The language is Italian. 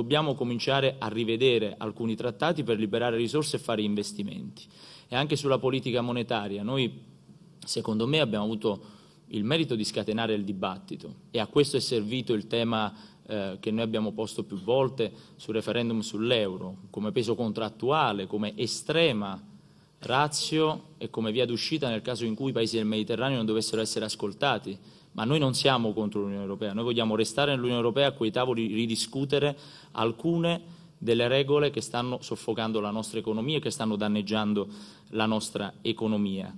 dobbiamo cominciare a rivedere alcuni trattati per liberare risorse e fare investimenti. E anche sulla politica monetaria, noi secondo me abbiamo avuto il merito di scatenare il dibattito e a questo è servito il tema eh, che noi abbiamo posto più volte sul referendum sull'euro, come peso contrattuale, come estrema razio e come via d'uscita nel caso in cui i paesi del Mediterraneo non dovessero essere ascoltati. Ma noi non siamo contro l'Unione Europea, noi vogliamo restare nell'Unione Europea a quei tavoli ridiscutere alcune delle regole che stanno soffocando la nostra economia e che stanno danneggiando la nostra economia.